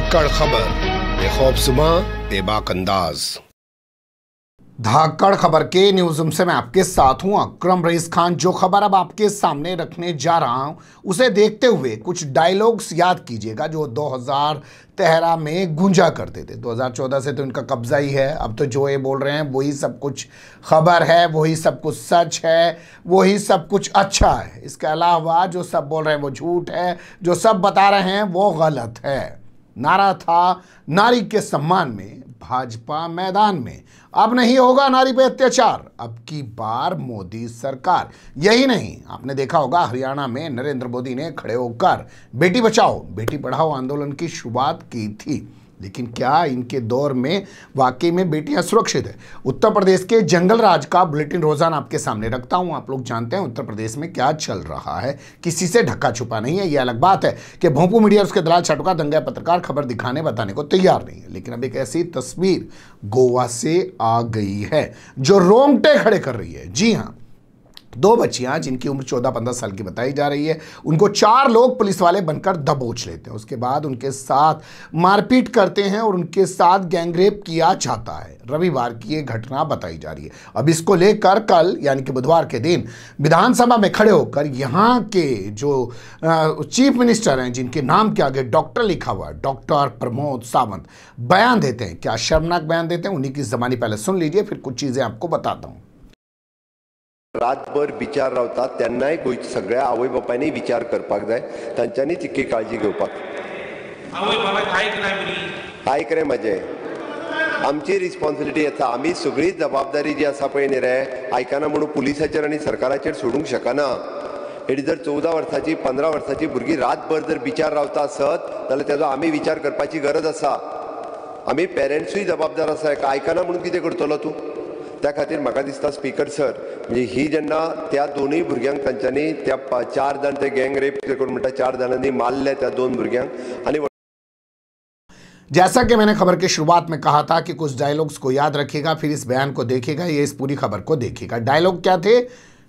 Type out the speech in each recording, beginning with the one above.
धाकड़ खबर बेखौबसुमा बेबाक अंदाज धाकड़ खबर के न्यूज रूम से मैं आपके साथ हूं अक्रम रईस खान जो खबर अब आपके सामने रखने जा रहा हूं उसे देखते हुए कुछ डायलॉग्स याद कीजिएगा जो 2013 में गूंजा करते थे 2014 से तो इनका कब्जा ही है अब तो जो ये बोल रहे हैं वही सब कुछ खबर है वही सब कुछ सच है वही सब कुछ अच्छा है इसके अलावा जो सब बोल रहे हैं वो झूठ है जो सब बता रहे हैं वो गलत है नारा था नारी के सम्मान में भाजपा मैदान में अब नहीं होगा नारी पे अत्याचार अब की बार मोदी सरकार यही नहीं आपने देखा होगा हरियाणा में नरेंद्र मोदी ने खड़े होकर बेटी बचाओ बेटी पढ़ाओ आंदोलन की शुरुआत की थी लेकिन क्या इनके दौर में वाकई में बेटियां सुरक्षित है उत्तर प्रदेश के जंगल राज का बुलेटिन रोजाना आपके सामने रखता हूं आप लोग जानते हैं उत्तर प्रदेश में क्या चल रहा है किसी से ढक्का छुपा नहीं है यह अलग बात है कि भोंपू मीडिया उसके दलाल छटका दंगा पत्रकार खबर दिखाने बताने को तैयार नहीं है लेकिन अब एक ऐसी तस्वीर गोवा से आ गई है जो रोंगटे खड़े कर रही है जी हाँ दो बच्चियां जिनकी उम्र चौदह पंद्रह साल की बताई जा रही है उनको चार लोग पुलिस वाले बनकर दबोच लेते हैं उसके बाद उनके साथ मारपीट करते हैं और उनके साथ गैंगरेप किया जाता है रविवार की यह घटना बताई जा रही है अब इसको लेकर कल यानी कि बुधवार के दिन विधानसभा में खड़े होकर यहाँ के जो चीफ मिनिस्टर हैं जिनके नाम के आगे डॉक्टर लिखा हुआ है डॉक्टर प्रमोद सावंत बयान देते हैं क्या शर्मनाक बयान देते हैं उन्हीं की जबानी पहले सुन लीजिए फिर कुछ चीज़ें आपको बताता हूँ रातभर विचार रावतात त्यांनाय सगळ्या आवय बापायनी विचार करपाक जाय तांच्यांनी तितकी काळजी घेवपाक आयक रे म्हाजे आमची रिस्पॉन्सिबिलिटी आसा आम्ही सगळी जबाबदारी जी आसा पळय न्ही रे आयकना म्हणून पुलिसाचेर आनी सरकाराचेर सोडूंक शकना हेडी जर चौदा वर्साची पंदरा वर्साची भुरगीं रातभर जर विचार रावता आसत जाल्यार तेजो आमी विचार करपाची गरज आसा आमी पेरेंट्सूय जबाबदार आसा आयकना म्हणून कितें करतलो तूं त्या खातीर म्हाका दिसता स्पीकर सर म्हणजे ही जेना त्या दोनूय भुरग्यांक तांच्यांनी त्या चार जाण ते गँग रेप करून म्हणटा चार जाणांनी मारले त्या दोन भुरग्यांक आनी जैसा कि मैंने खबर की शुरुआत में कहा था कि कुछ डायलॉग्स को याद रखिएगा फिर इस बयान को देखिएगा ये इस पूरी खबर को देखिएगा डायलॉग क्या थे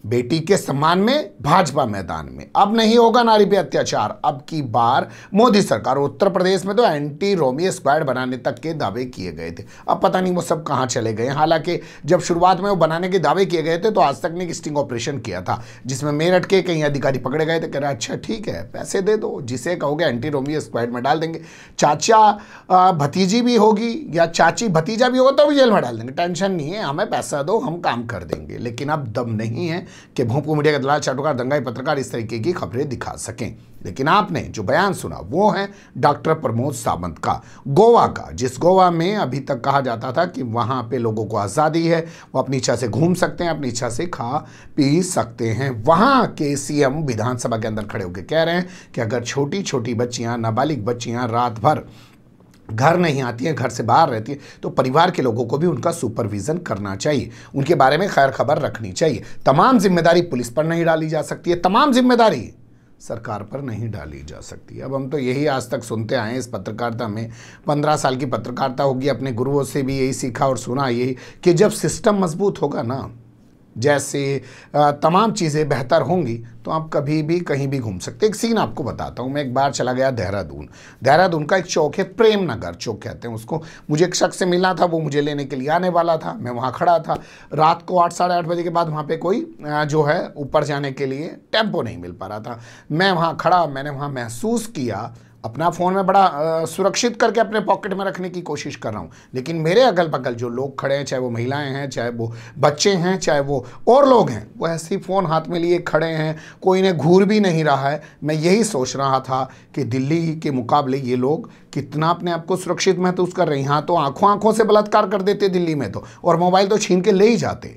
बेटी के सम्मान में भाजपा मैदान में अब नहीं होगा नारी पे अत्याचार अब की बार मोदी सरकार उत्तर प्रदेश में तो एंटी रोमियो स्क्वाड बनाने तक के दावे किए गए थे अब पता नहीं वो सब कहाँ चले गए हालांकि जब शुरुआत में वो बनाने के दावे किए गए थे तो आज तक ने एक स्टिंग ऑपरेशन किया था जिसमें मेरठ के कई अधिकारी पकड़े गए थे कह रहे अच्छा ठीक है पैसे दे दो जिसे कहोगे एंटी रोमियो स्क्वाड में डाल देंगे चाचा भतीजी भी होगी या चाची भतीजा भी होगा तो भी जेल में डाल देंगे टेंशन नहीं है हमें पैसा दो हम काम कर देंगे लेकिन अब दम नहीं है कि भोंपू मीडिया के दलाल चाटुकार दंगाई पत्रकार इस तरीके की खबरें दिखा सकें लेकिन आपने जो बयान सुना वो है डॉक्टर प्रमोद सावंत का गोवा का जिस गोवा में अभी तक कहा जाता था कि वहाँ पे लोगों को आज़ादी है वो अपनी इच्छा से घूम सकते हैं अपनी इच्छा से खा पी सकते हैं वहाँ के सीएम विधानसभा के अंदर खड़े होकर कह रहे हैं कि अगर छोटी छोटी बच्चियाँ नाबालिग बच्चियाँ रात भर घर नहीं आती हैं घर से बाहर रहती हैं तो परिवार के लोगों को भी उनका सुपरविज़न करना चाहिए उनके बारे में खैर खबर रखनी चाहिए तमाम जिम्मेदारी पुलिस पर नहीं डाली जा सकती है तमाम जिम्मेदारी सरकार पर नहीं डाली जा सकती अब हम तो यही आज तक सुनते आए इस पत्रकारिता में पंद्रह साल की पत्रकारिता होगी अपने गुरुओं से भी यही सीखा और सुना यही कि जब सिस्टम मजबूत होगा ना जैसे तमाम चीज़ें बेहतर होंगी तो आप कभी भी कहीं भी घूम सकते एक सीन आपको बताता हूँ मैं एक बार चला गया देहरादून देहरादून का एक चौक है प्रेम नगर चौक कहते हैं उसको मुझे एक शख्स से मिलना था वो मुझे लेने के लिए आने वाला था मैं वहाँ खड़ा था रात को आठ साढ़े आठ बजे के बाद वहाँ पर कोई जो है ऊपर जाने के लिए टेम्पो नहीं मिल पा रहा था मैं वहाँ खड़ा मैंने वहाँ महसूस किया अपना फ़ोन में बड़ा आ, सुरक्षित करके अपने पॉकेट में रखने की कोशिश कर रहा हूँ लेकिन मेरे अगल बगल जो लोग खड़े हैं चाहे वो महिलाएं हैं चाहे वो बच्चे हैं चाहे वो और लोग हैं वो ऐसे ही फ़ोन हाथ में लिए खड़े हैं कोई इन्हें घूर भी नहीं रहा है मैं यही सोच रहा था कि दिल्ली के मुकाबले ये लोग कितना अपने आप को सुरक्षित महसूस कर रहे हैं यहाँ तो आँखों आँखों से बलात्कार कर देते दिल्ली में तो और मोबाइल तो छीन के ले ही जाते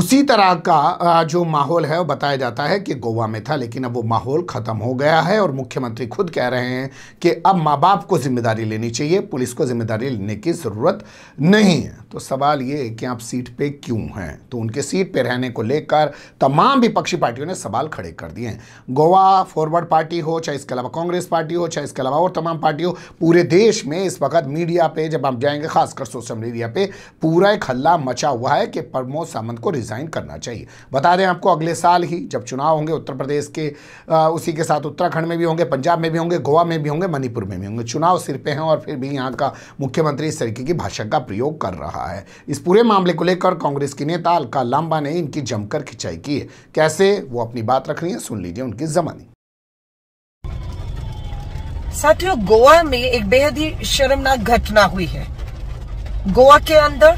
उसी तरह का जो माहौल है वो बताया जाता है कि गोवा में था लेकिन अब वो माहौल ख़त्म हो गया है और मुख्यमंत्री खुद कह रहे हैं कि अब माँ बाप को जिम्मेदारी लेनी चाहिए पुलिस को जिम्मेदारी लेने की ज़रूरत नहीं है तो सवाल ये कि आप सीट पे क्यों हैं तो उनके सीट पे रहने को लेकर तमाम विपक्षी पार्टियों ने सवाल खड़े कर दिए हैं गोवा फॉरवर्ड पार्टी हो चाहे इसके अलावा कांग्रेस पार्टी हो चाहे इसके अलावा और तमाम पार्टी हो पूरे देश में इस वक्त मीडिया पर जब आप जाएंगे खासकर सोशल मीडिया पर पूरा एक हल्ला मचा हुआ है कि प्रमोद सामंत को रिज़ाइन करना चाहिए बता दें आपको अगले साल ही जब चुनाव होंगे उत्तर प्रदेश के आ, उसी के साथ उत्तराखंड में भी होंगे पंजाब में भी होंगे गोवा में भी होंगे मणिपुर में भी होंगे चुनाव सिर पे हैं और फिर भी यहाँ का मुख्यमंत्री इस तरीके की भाषा का प्रयोग कर रहा है इस पूरे मामले को लेकर कांग्रेस के नेता अलका लांबा ने इनकी जमकर खिंचाई की है कैसे वो अपनी बात रख रही है सुन लीजिए उनकी जमानी साथियों गोवा में एक बेहद ही शर्मनाक घटना हुई है गोवा के अंदर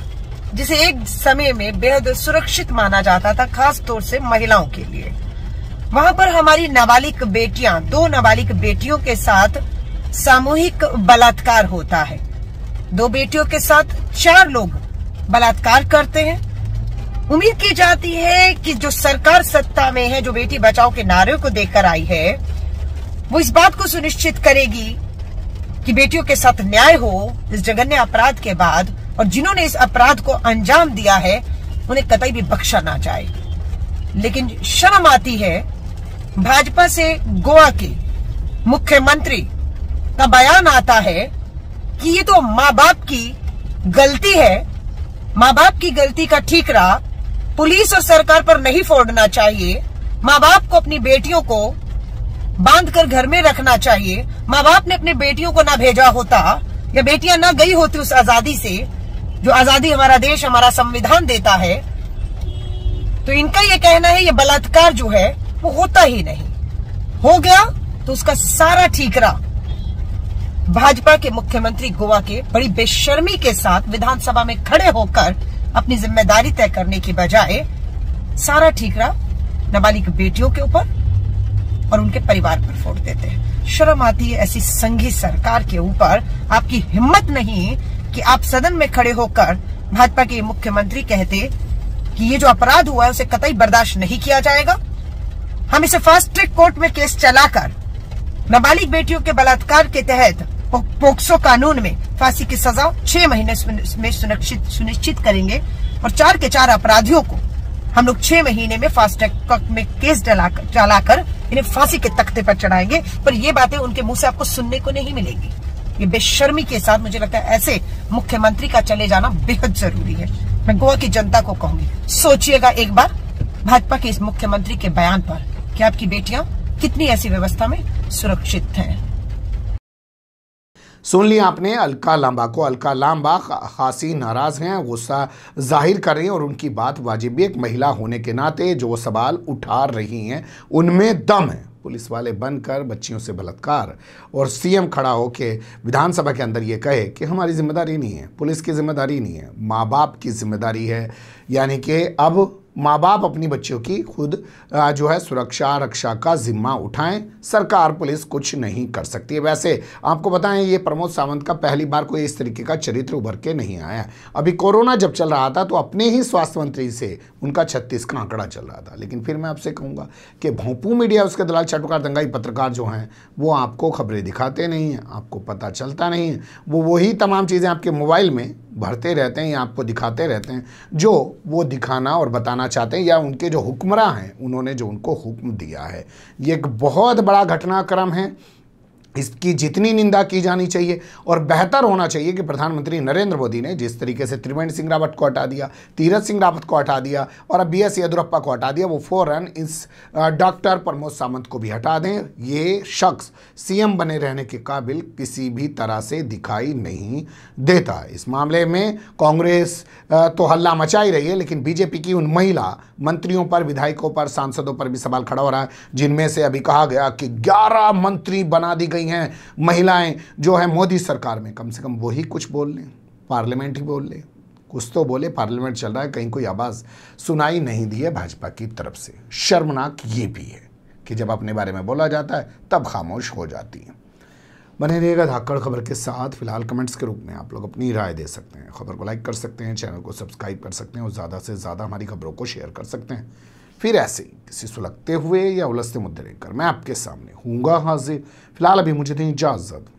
जिसे एक समय में बेहद सुरक्षित माना जाता था खास तौर से महिलाओं के लिए वहां पर हमारी नाबालिग बेटियां दो नाबालिग बेटियों के साथ सामूहिक बलात्कार होता है दो बेटियों के साथ चार लोग बलात्कार करते हैं उम्मीद की जाती है कि जो सरकार सत्ता में है जो बेटी बचाओ के नारे को देकर आई है वो इस बात को सुनिश्चित करेगी कि बेटियों के साथ न्याय हो इस जघन्य अपराध के बाद और जिन्होंने इस अपराध को अंजाम दिया है उन्हें कतई भी बख्शा ना जाए लेकिन शर्म आती है भाजपा से गोवा के मुख्यमंत्री का बयान आता है कि ये तो माँ बाप की गलती है माँ बाप की गलती का ठीकरा पुलिस और सरकार पर नहीं फोड़ना चाहिए माँ बाप को अपनी बेटियों को बांध कर घर में रखना चाहिए माँ बाप ने अपने बेटियों को ना भेजा होता या बेटियां ना गई होती उस आजादी से जो आजादी हमारा देश हमारा संविधान देता है तो इनका ये कहना है ये बलात्कार जो है वो होता ही नहीं हो गया तो उसका सारा ठीकरा भाजपा के मुख्यमंत्री गोवा के बड़ी बेशर्मी के साथ विधानसभा में खड़े होकर अपनी जिम्मेदारी तय करने की बजाय सारा ठीकरा नाबालिग बेटियों के ऊपर और उनके परिवार पर फोड़ देते हैं शर्म आती है ऐसी संघी सरकार के ऊपर आपकी हिम्मत नहीं कि आप सदन में खड़े होकर भाजपा के मुख्यमंत्री कहते कि ये जो अपराध हुआ है उसे कतई बर्दाश्त नहीं किया जाएगा हम इसे फास्ट ट्रैक कोर्ट में केस चलाकर नाबालिग बेटियों के बलात्कार के तहत पोक्सो कानून में फांसी की सजा छह महीने में सुनिश्चित सुनिश्चित करेंगे और चार के चार अपराधियों को हम लोग छह महीने में फास्ट ट्रैक में केस चलाकर इन्हें फांसी के तख्ते पर चढ़ाएंगे पर ये बातें उनके मुंह से आपको सुनने को नहीं मिलेंगी ये बेशर्मी के साथ मुझे लगता है ऐसे मुख्यमंत्री का चले जाना बेहद जरूरी है मैं गोवा की जनता को कहूंगी सोचिएगा एक बार भाजपा के इस मुख्यमंत्री के बयान पर कि आपकी बेटियां कितनी ऐसी व्यवस्था में सुरक्षित हैं सुन लिया आपने अलका लांबा को अलका लांबा खासी नाराज़ हैं गुस्सा जाहिर कर रही हैं और उनकी बात वाजिब भी एक महिला होने के नाते जो सवाल उठा रही हैं उनमें दम है पुलिस वाले बनकर बच्चियों से बलात्कार और सीएम खड़ा हो के विधानसभा के अंदर ये कहे कि हमारी जिम्मेदारी नहीं है पुलिस की जिम्मेदारी नहीं है माँ बाप की जिम्मेदारी है यानी कि अब माँ बाप अपनी बच्चियों की खुद जो है सुरक्षा रक्षा का जिम्मा उठाएं सरकार पुलिस कुछ नहीं कर सकती है वैसे आपको बताएं ये प्रमोद सावंत का पहली बार कोई इस तरीके का चरित्र उभर के नहीं आया अभी कोरोना जब चल रहा था तो अपने ही स्वास्थ्य मंत्री से उनका छत्तीस का आंकड़ा चल रहा था लेकिन फिर मैं आपसे कहूँगा कि भोंपू मीडिया उसके दलाल चाटुकार दंगाई पत्रकार जो हैं वो आपको खबरें दिखाते नहीं हैं आपको पता चलता नहीं है वो वही तमाम चीज़ें आपके मोबाइल में भरते रहते हैं या आपको दिखाते रहते हैं जो वो दिखाना और बताना चाहते हैं या उनके जो हुक्मरां हैं उन्होंने जो उनको हुक्म दिया है ये एक बहुत बड़ा घटनाक्रम है इसकी जितनी निंदा की जानी चाहिए और बेहतर होना चाहिए कि प्रधानमंत्री नरेंद्र मोदी ने जिस तरीके से त्रिवेंद्र सिंह रावत को हटा दिया तीरथ सिंह रावत को हटा दिया और अब बी एस e येदुरप्पा को हटा दिया वो फौरन इस डॉक्टर प्रमोद सावंत को भी हटा दें ये शख्स सीएम बने रहने के काबिल किसी भी तरह से दिखाई नहीं देता इस मामले में कांग्रेस तो हल्ला मचा ही रही है लेकिन बीजेपी की उन महिला मंत्रियों पर विधायकों पर सांसदों पर भी सवाल खड़ा हो रहा है जिनमें से अभी कहा गया कि ग्यारह मंत्री बना दी गई रही हैं महिलाएं जो है मोदी सरकार में कम से कम वही कुछ बोल लें पार्लियामेंट ही बोल लें कुछ तो बोले पार्लियामेंट चल रहा है कहीं कोई आवाज़ सुनाई नहीं दी है भाजपा की तरफ से शर्मनाक ये भी है कि जब अपने बारे में बोला जाता है तब खामोश हो जाती है बने रहिएगा धाकड़ खबर के साथ फिलहाल कमेंट्स के रूप में आप लोग अपनी राय दे सकते हैं खबर को लाइक कर सकते हैं चैनल को सब्सक्राइब कर सकते हैं और ज़्यादा से ज़्यादा हमारी खबरों को शेयर कर सकते हैं फिर ऐसे किसी सुलगते हुए या उलझते मुद्दे लेकर मैं आपके सामने हूँगा हाजिर फिलहाल अभी मुझे दें इजाज़त